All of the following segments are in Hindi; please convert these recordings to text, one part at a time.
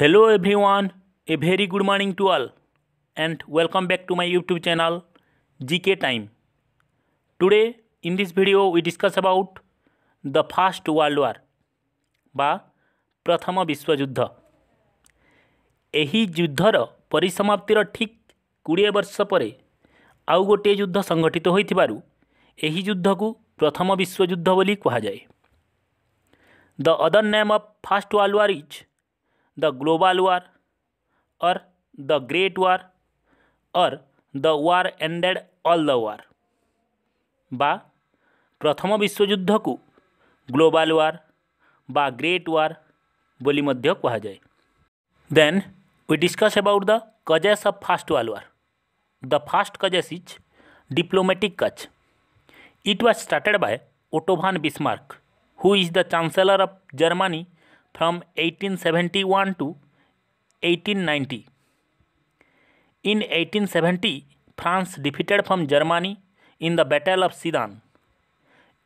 Hello everyone a very good morning to all and welcome back to my YouTube channel G K time today in this video we discuss about the first world war বা প্রথম বিশ্বযুদ্ধ ଏହି ଯୁଦ୍ଧର ପରିସମାପ୍ତିର ଠିକ୍ କୋଡ଼ିଏ ବର୍ଷ ପରେ ଆଉ ଗୋଟିଏ ଯୁଦ୍ଧ ସଂଗଠିତ ହୋଇଥିବାରୁ ଏହି ଯୁଦ୍ଧକୁ ପ୍ରଥମ ବିଶ୍ୱଯୁଦ୍ଧ ବୋଲି କୁହାଯାଏ the other name of first world war is the global war और द ग्रेट वार और the war ended all the war बा प्रथम विश्व युद्ध को ग्लोबल वार बा ग्रेट वार बोली कहुए then we discuss about the causes of first world war the first causes is diplomatic cause it was started by Otto von Bismarck who is the chancellor of Germany from 1871 to 1890. In 1870, France defeated from Germany in the Battle of Sedan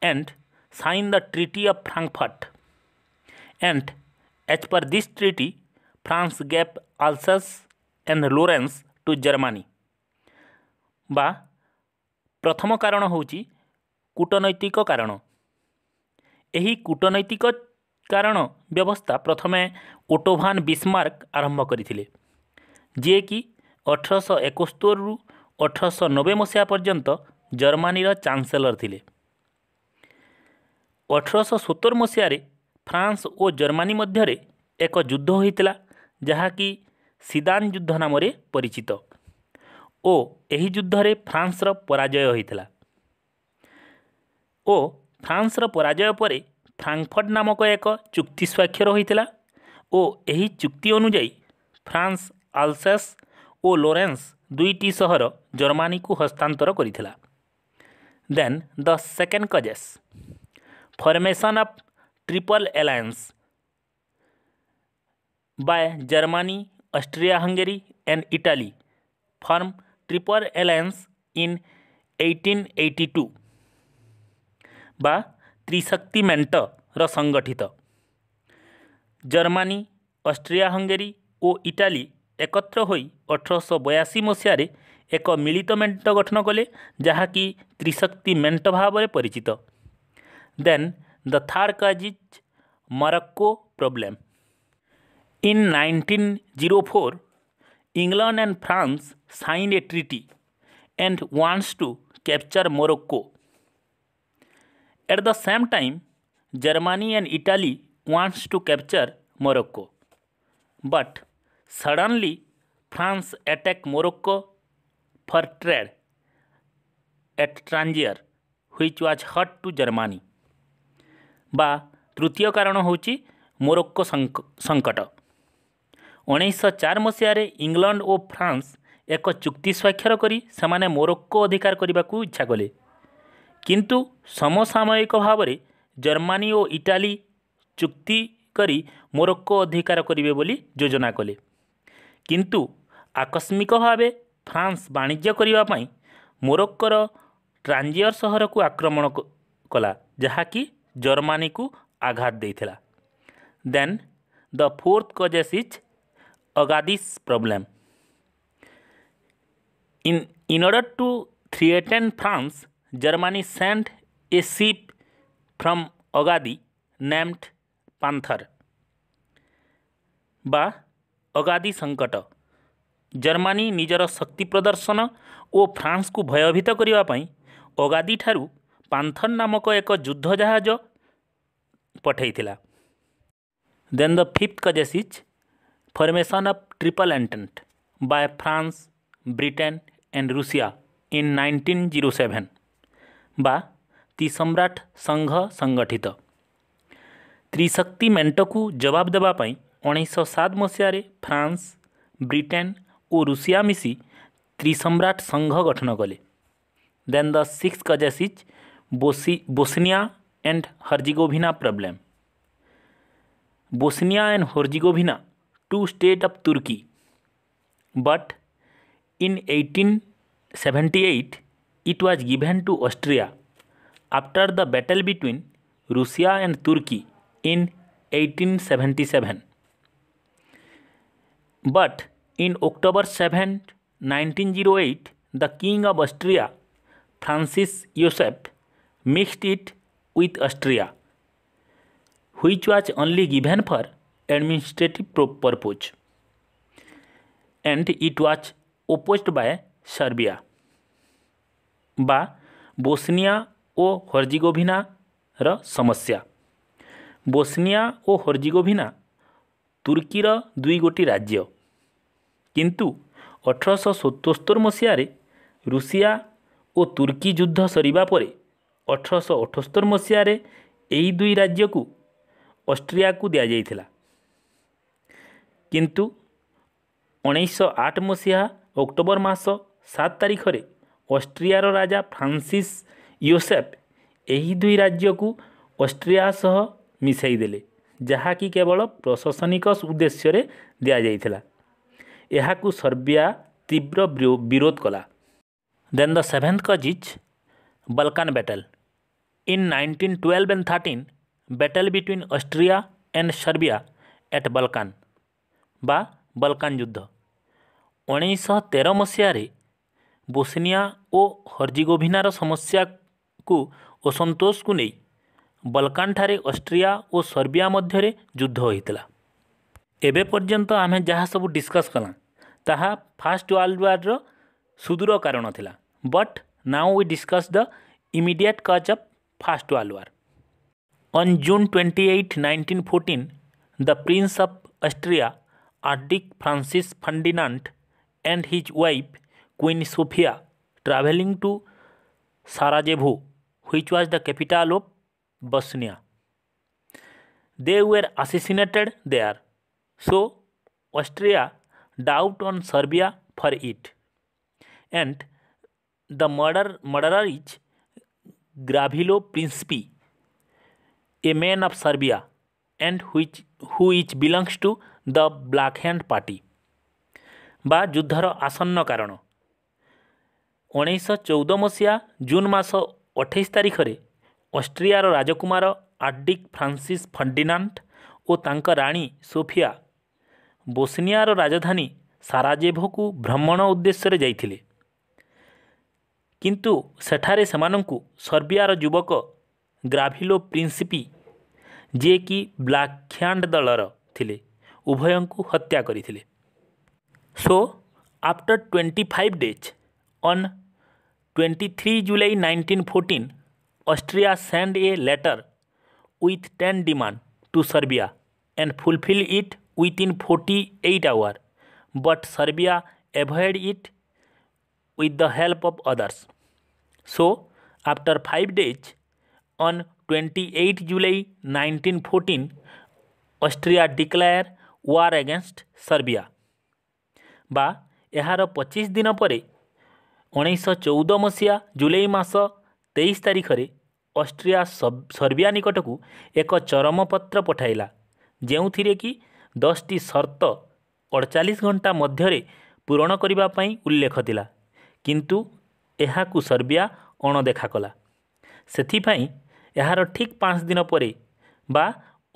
and signed the Treaty of Frankfurt. And as per this treaty, France gave Alsace and Lawrence to Germany. বা প্রথম কারণ ହେଉଛି কূটনৈতিক কারণ ଏହି କୂଟନୈତିକ କାରଣ ବ୍ୟବସ୍ଥା ପ୍ରଥମେ ଓଟୋଭାନ୍ ବିସ୍ମାର୍କ ଆରମ୍ଭ କରିଥିଲେ ଯିଏକି ଅଠରଶହ ଏକସ୍ତରିରୁ ଅଠରଶହ ନବେ ମସିହା ପର୍ଯ୍ୟନ୍ତ ଜର୍ମାନୀର ଚାନ୍ସେଲର ଥିଲେ ଅଠରଶହ ସତର ମସିହାରେ ଫ୍ରାନ୍ସ ଓ ଜର୍ମାନୀ ମଧ୍ୟରେ ଏକ ଯୁଦ୍ଧ ହୋଇଥିଲା ଯାହାକି ସିଦାନ ଯୁଦ୍ଧ ନାମରେ ପରିଚିତ ଓ ଏହି ଯୁଦ୍ଧରେ ଫ୍ରାନ୍ସର ପରାଜୟ ହୋଇଥିଲା ଓ ଫ୍ରାନ୍ସର ପରାଜୟ ପରେ ଫ୍ରାଙ୍କଫର୍ଟ ନାମକ ଏକ ଚୁକ୍ତି ସ୍ୱାକ୍ଷର ହୋଇଥିଲା ଓ ଏହି ଚୁକ୍ତି ଅନୁଯାୟୀ ଫ୍ରାନ୍ସ ଆଲସେସ୍ ଓ ଲୋରେନ୍ସ ଦୁଇଟି ସହର ଜର୍ମାନୀକୁ ହସ୍ତାନ୍ତର କରିଥିଲା then the second causes formation of triple alliance by Germany Austria Hungary and Italy form triple alliance in 1882 बा त्रिशक्ति मेंट ର ସଂଗଠିତ ଜର୍ମାନୀ ଅଷ୍ଟ୍ରିଆ ହଙ୍ଗେରୀ ଓ ଇଟାଲୀ ଏକତ୍ର ହୋଇ ଅଠରଶହ ବୟାଅଶୀ ମସିହାରେ ଏକ ମିଳିତ ମେଣ୍ଟ ଗଠନ କଲେ ଯାହାକି ତ୍ରିଶକ୍ତି ମେଣ୍ଟ ଭାବରେ ପରିଚିତ then the third causes is Morocco problem in nineteen zero four England and France sign a treaty and wants to capture Morocco. At the same time Germany and Italy wants to capture Morocco but suddenly France attack Morocco for trade at Tangier which was hurt to Germany बा तृतीय कारण हूँ मोरक्को संकट ଉଣେଇଶହ ଚାରି ମସିହାରେ ଇଂଲଣ୍ଡ ଓ ଫ୍ରାନ୍ସ ଏକ ଚୁକ୍ତି ସ୍ୱାକ୍ଷର କରି ସେମାନେ ମୋରକ୍କୋ ଅଧିକାର କରିବାକୁ ଇଚ୍ଛା କଲେ କିନ୍ତୁ ସମସାମୟିକ ଭାବରେ ଜର୍ମାନୀ ଓ ଇଟାଲୀ ଚୁକ୍ତି କରି ମୋରୋକ୍କୋ ଅଧିକାର କରିବେ ବୋଲି ଯୋଜନା କଲେ କିନ୍ତୁ ଆକସ୍ମିକ ଭାବେ ଫ୍ରାନ୍ସ ବାଣିଜ୍ୟ କରିବା ପାଇଁ ମୋରୋକ୍କୋର ଟ୍ରାଞ୍ଜିୟର ସହରକୁ ଆକ୍ରମଣ କଲା ଯାହାକି ଜର୍ମାନୀକୁ ଆଘାତ ଦେଇଥିଲା then the fourth causes is Agadir problem in in order to threaten France Germany send a ship from Agadi named panther বা অগাধি ସଙ୍କଟ ଜର୍ମାନୀ ନିଜର ଶକ୍ତି ପ୍ରଦର୍ଶନ ଓ ଫ୍ରାନ୍ସକୁ ଭୟଭୀତ କରିବା ପାଇଁ ଅଗାଦିଠାରୁ ପାନ୍ଥର ନାମକ ଏକ ଯୁଦ୍ଧ ଜାହାଜ ପଠାଇଥିଲା then the fifth causes is formation of triple entente by France Britain and Russia in nineteen zero seven ବା त्रिसम्राट संघ संगठित त्रिशक्ति मेट को जवाब देवाई उन्नीस सात मसीह फ्रांस ब्रिटेन और रुषिया मिसी त्रिसम्राट संघ गठन कले दे सिक्स कजेसिज बोसी Bosnia and Herzegovina problem Bosnia and Herzegovina to state of Turkey but in 1878 seventy it was given to Austria after the battle between Russia and Turkey in 1877. But in October 7, 1908, the King of Austria, Francis Joseph, mixed it with Austria, which was only given for administrative purpose, and it was opposed by Serbia, by Bosnia ଓ ହର୍ଜିଗୋଭିନାର ସମସ୍ୟା ବୋସ୍ନିଆ ଓ ହର୍ଜିଗୋଭିନା ତୁର୍କୀର ଦୁଇ ଗୋଟି ରାଜ୍ୟ କିନ୍ତୁ ଅଠରଶହ ସତସ୍ତର ମସିହାରେ ଋଷିଆ ଓ ତୁର୍କୀ ଯୁଦ୍ଧ ସରିବା ପରେ ଅଠରଶହ ଅଠସ୍ତର ମସିହାରେ ଏହି ଦୁଇ ରାଜ୍ୟକୁ ଅଷ୍ଟ୍ରିଆକୁ ଦିଆଯାଇଥିଲା କିନ୍ତୁ ଉଣେଇଶହ ଆଠ ମସିହା ଅକ୍ଟୋବର ମାସ ସାତ ତାରିଖରେ ଅଷ୍ଟ୍ରିଆର ରାଜା ଫ୍ରାନ୍ସିସ୍ ୟୁସେଫ୍ ଏହି ଦୁଇ ରାଜ୍ୟକୁ ଅଷ୍ଟ୍ରିଆ ସହ ମିଶାଇ ଦେଲେ ଯାହାକି କେବଳ ପ୍ରଶାସନିକ ଉଦ୍ଦେଶ୍ୟରେ ଦିଆଯାଇଥିଲା ଏହାକୁ ସର୍ବିଆ ତୀବ୍ର ବିରୋଧ କଲା then the seventh cause is Balkan battle in nineteen twelve and thirteen battle between Austria and Serbia at Balkan ବା ବଲକାନ୍ ଯୁଦ୍ଧ ଉଣେଇଶହ ତେର ମସିହାରେ ବୋସ୍ନିଆ ଓ ହର୍ଜିଗୋଭିନାର ସମସ୍ୟା को असंतोष को नहीं बलकानठारे अस्ट्रिया और सर्बिया मध्य युद्ध होता एवं पर्यतं आम जहाँ सब डिस्कस कला ता फास्ट वर्ल्ड वार्र सुदूर कारण थी but now we discuss the immediate cause of first world war on June twenty eight nineteen fourteen the prince of Austria Archduke Francis Ferdinand and his wife queen Sophia travelling to Sarajevo who was the capital of Bosnia they were assassinated they are so Austria doubt on Serbia for it and the murder murderer is Gavrilo Princip a man of Serbia and who who is बिलंगस to the black hand party बा युद्धर आसन्न कारण उन्नीस चौदह मसीहा जून मस ଅଠେଇଶ ତାରିଖରେ ଅଷ୍ଟ୍ରିଆର ରାଜକୁମାର ଆର୍ଡିକ୍ ଫ୍ରାନ୍ସିସ୍ ଫଣ୍ଡିନାଣ୍ଟ ଓ ତାଙ୍କ ରାଣୀ ସୋଫିଆ ବୋସ୍ନିଆର ରାଜଧାନୀ ସାରାଜେଭୋକୁ ଭ୍ରମଣ ଉଦ୍ଦେଶ୍ୟରେ ଯାଇଥିଲେ କିନ୍ତୁ ସେଠାରେ ସେମାନଙ୍କୁ ସର୍ବିଆର ଯୁବକ ଗ୍ରାଭିଲୋ ପ୍ରିନ୍ସିପି ଯିଏକି ବ୍ଲାକ୍ଖ୍ୟାଣ୍ଡ ଦଳର ଥିଲେ ଉଭୟଙ୍କୁ ହତ୍ୟା କରିଥିଲେ so after twenty five days on twenty three July 1914 Austria send a letter with 10 demand to Serbia and fulfil it within forty eight hour but Serbia avoid it with the help of others so after five days on 28 July 1914 Austria declare war against Serbia बा यार 25 दिन परे ଉଣେଇଶହ ଚଉଦ ମସିହା ଜୁଲାଇ ମାସ ତେଇଶ ତାରିଖରେ ଅଷ୍ଟ୍ରିଆ ସର୍ବିଆ ନିକଟକୁ ଏକ ଚରମପତ୍ର ପଠାଇଲା ଯେଉଁଥିରେ କି ଦଶଟି ସର୍ତ୍ତ ଅଡ଼ଚାଳିଶ ଘଣ୍ଟା ମଧ୍ୟରେ ପୂରଣ କରିବା ପାଇଁ ଉଲ୍ଲେଖ ଥିଲା କିନ୍ତୁ ଏହାକୁ ସର୍ବିଆ ଅଣଦେଖା କଲା ସେଥିପାଇଁ ଏହାର ଠିକ୍ ପାଞ୍ଚ ଦିନ ପରେ ବା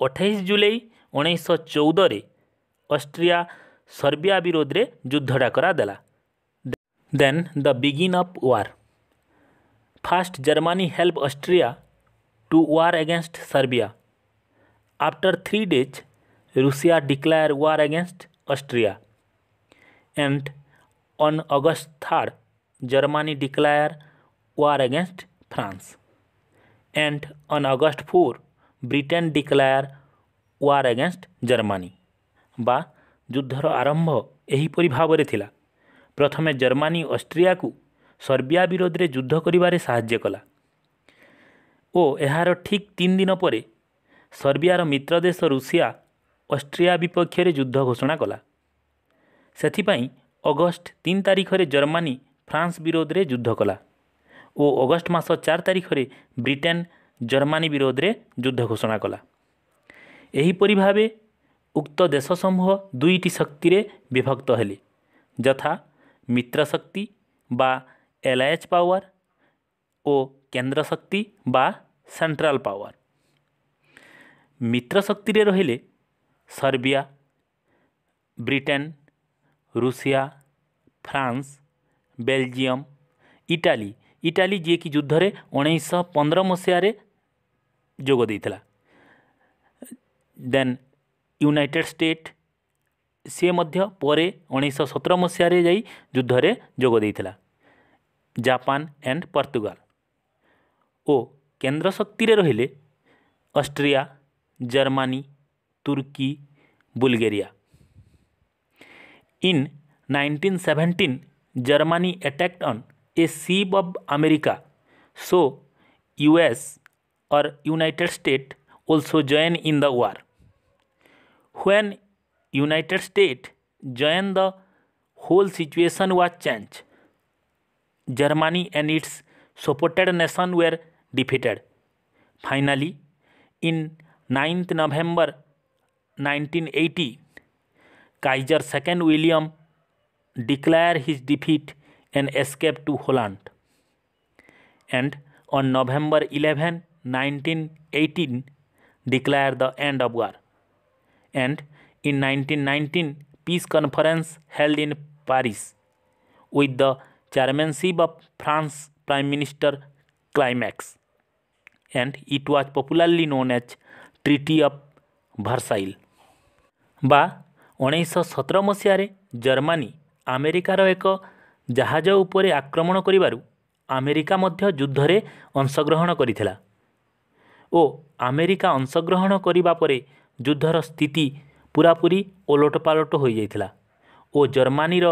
ଅଠେଇଶ ଜୁଲାଇ ଉଣେଇଶହ ଚଉଦରେ ଅଷ୍ଟ୍ରିଆ ସର୍ବିଆ ବିରୋଧରେ ଯୁଦ୍ଧଟା ଦେଲା Then the begin of war. First, Germany helped Austria to war against Serbia. After three days, Russia declared war against Austria. And on August 3rd, Germany declared war against France. And on August 4, Britain declare war against Germany ବା ଯୁଦ୍ଧର ଆରମ୍ଭ ଏହିପରି ଭାବରେ ଥିଲା ପ୍ରଥମେ ଜର୍ମାନୀ ଅଷ୍ଟ୍ରିଆକୁ ସର୍ବିଆ ବିରୋଧରେ ଯୁଦ୍ଧ କରିବାରେ ସାହାଯ୍ୟ କଲା ଓ ଏହାର ଠିକ୍ ତିନି ଦିନ ପରେ ସର୍ବିଆର ମିତ୍ର ଦେଶ ଋଷିଆ ଅଷ୍ଟ୍ରିଆ ବିପକ୍ଷରେ ଯୁଦ୍ଧ ଘୋଷଣା କଲା ସେଥିପାଇଁ ଅଗଷ୍ଟ ତିନି ତାରିଖରେ ଜର୍ମାନୀ ଫ୍ରାନ୍ସ ବିରୋଧରେ ଯୁଦ୍ଧ କଲା ଓ ଅଗଷ୍ଟ ମାସ ଚାରି ତାରିଖରେ ବ୍ରିଟେନ୍ ଜର୍ମାନୀ ବିରୋଧରେ ଯୁଦ୍ଧ ଘୋଷଣା କଲା ଏହିପରି ଭାବେ ଉକ୍ତ ଦେଶ ସମୂହ ଦୁଇଟି ଶକ୍ତିରେ ବିଭକ୍ତ ହେଲେ ଯଥା মিত্রশক্তি বা অ্যালায়েন্স পাওয়ার ও কেন্দ্র শক্তি বা সেন্ট্রাল পাওয়ার মিত্র শক্তিরে রহিলে Serbia Britain Russia France Belgium Italy Italy ଯିଏକି ଯୁଦ୍ଧରେ ଉଣେଇଶହ ପନ୍ଦର ମସିହାରେ ଯୋଗ ଦେଇଥିଲା ଦେନ୍ ୟୁନାଇଟେଡ଼ ଷ୍ଟେଟ୍ सी उन्नीस सतर मसीह युद्ध जोगदेला जापान एंड पर्तुगाल ओ केन्द्र शक्ति रे Austria Germany Turkey Bulgaria in 1917 Germany attacked on a sea of America so US और United State also join in the war when United State join the whole situation was change Germany and its supported nation were defeated finally in ninth November 1980 Kaiser second William declare his defeat and escape to Holland and on November 11 1918 eighteen declare the end of war and in nineteen nineteen peace conference held in Paris with the chairmanship of France prime minister climax and it was popularly known as treaty of Versailles ବା ଉଣେଇଶହ ସତର ମସିହାରେ ଜର୍ମାନୀ ଆମେରିକାର ଏକ ଜାହାଜ ଉପରେ ଆକ୍ରମଣ କରିବାରୁ ଆମେରିକା ମଧ୍ୟ ଯୁଦ୍ଧରେ ଅଂଶଗ୍ରହଣ କରିଥିଲା ଓ ଆମେରିକା ଅଂଶଗ୍ରହଣ କରିବା ପରେ ଯୁଦ୍ଧର ସ୍ଥିତି ପୁରାପୁରି ଓଲଟ ପାଲଟ ହୋଇଯାଇଥିଲା ଓ ଜର୍ମାନୀର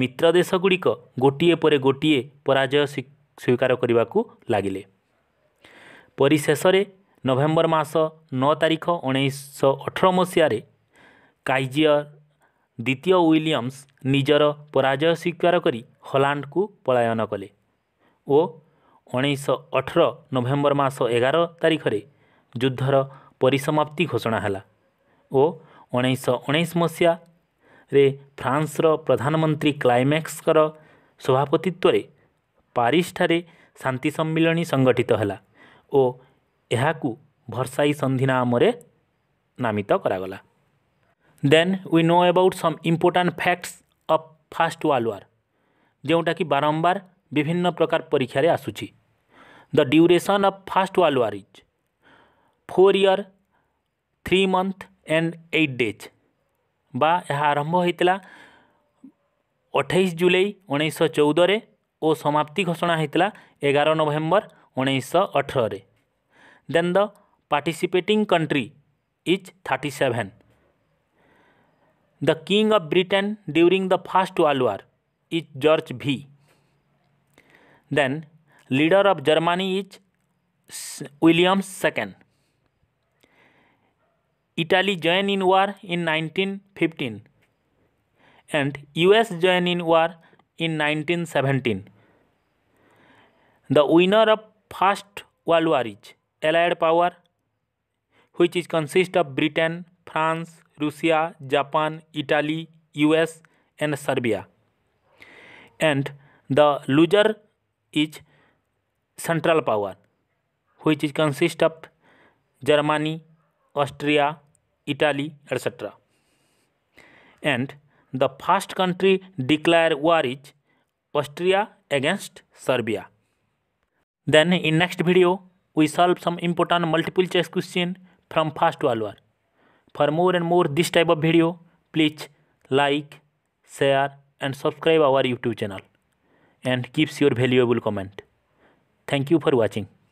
ମିତ୍ର ଦେଶଗୁଡ଼ିକ ଗୋଟିଏ ପରେ ଗୋଟିଏ ପରାଜୟ ସ୍ୱୀକାର କରିବାକୁ ଲାଗିଲେ ପରିଶେଷରେ ନଭେମ୍ବର ମାସ ନଅ ତାରିଖ ଉଣେଇଶହ ଅଠର ମସିହାରେ କାଇଜିଅର ଦ୍ୱିତୀୟ ୱିଲିୟମ୍ସ ନିଜର ପରାଜୟ ସ୍ୱୀକାର କରି ହଲାଣ୍ଡକୁ ପଳାୟନ କଲେ ଓ ଉଣେଇଶହ ଅଠର ନଭେମ୍ବର ମାସ ଏଗାର ତାରିଖରେ ଯୁଦ୍ଧର ପରିସମାପ୍ତି ଘୋଷଣା ହେଲା ଓ ଉଣେଇଶହ ଉଣେଇଶ ମସିହାରେ ଫ୍ରାନ୍ସର ପ୍ରଧାନମନ୍ତ୍ରୀ କ୍ଲାଇମେକ୍ସଙ୍କର ସଭାପତିତ୍ୱରେ ପ୍ୟାରିସ୍ଠାରେ ଶାନ୍ତି ସମ୍ମିଳନୀ ସଂଗଠିତ ହେଲା ଓ ଏହାକୁ ଭର୍ସାଇ ସନ୍ଧି ନାମରେ ନାମିତ କରାଗଲା then we know about some important facts of first world war ଯେଉଁଟାକି ବାରମ୍ବାର ବିଭିନ୍ନ ପ୍ରକାର ପରୀକ୍ଷାରେ ଆସୁଛି the duration of first world war is four year three month and eight days बा यह आरंभ होता अठाई जुलाई उन्नीस चौदह और समाप्ति घोषणा होता एगार नवेम्बर उन्नीस अठर then the participating country is thirty seven the king of Britain during the first world war is George भी then leader of Germany is Williams second Italy joined in war in 1915 and US joined in war in 1917. The winner of First World War is Allied power which is consist of Britain, France, Russia, Japan, Italy, US and Serbia. And the loser is Central power which is consist of Germany, Austria, Italy, etc. And the first country declare war is Austria against Serbia. Then in next video, we solve some important multiple choice question from First World War. For more and more this type of video, please like, share and subscribe our YouTube channel and keeps your valuable comment. Thank you for watching.